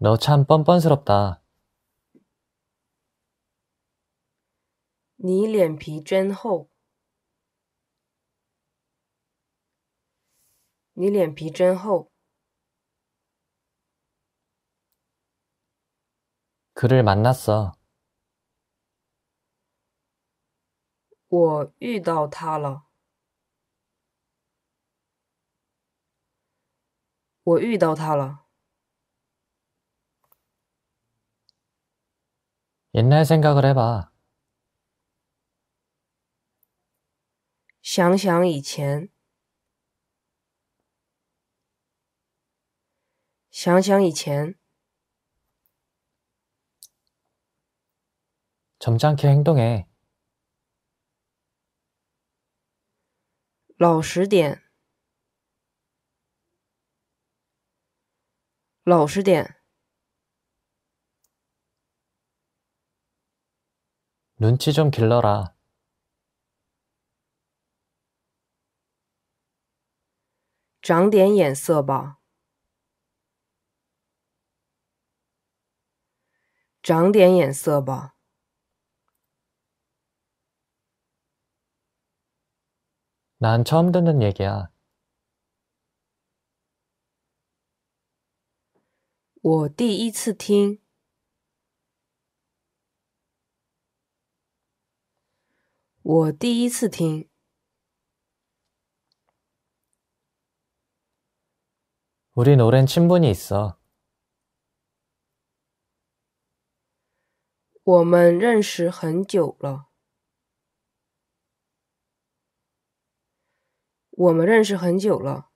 너 참 뻔뻔스럽다. 你脸皮真厚。你脸皮真厚。 그를 만났어. 我遇到他了。我遇到他了。 옛날 생각을 해봐. 想想以前，想想以前， 점잖게 행동해. 老实点，老实点。 눈치 좀 길러라. 장点眼色吧. 长点眼色吧.난 처음 듣는 얘기야. 我第一次听.我第一次听。我们是老是亲分呢，我们认识很久了。我们认识很久了。